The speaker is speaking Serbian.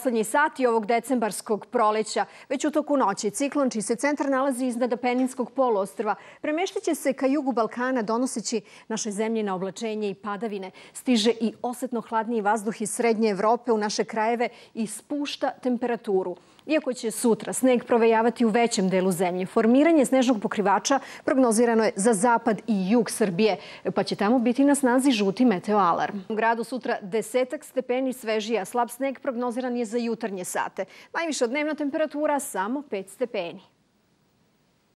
poslednji sati ovog decembarskog proleća. Već u toku noći ciklon, čiji se centar nalazi iznad Peninskog poluostrva, premeštaće se ka jugu Balkana, donoseći naše zemlje na oblačenje i padavine. Stiže i osetno hladniji vazduh iz Srednje Evrope u naše krajeve i spušta temperaturu. Iako će sutra sneg provejavati u većem delu zemlje, formiranje snežnog pokrivača prognozirano je za zapad i jug Srbije, pa će tamo biti na snazi žuti meteoalarm. U gradu sutra desetak stepeni svežija, slab sneg prognoziran je za jutarnje sate. Najviša dnevna temperatura samo 5 stepeni.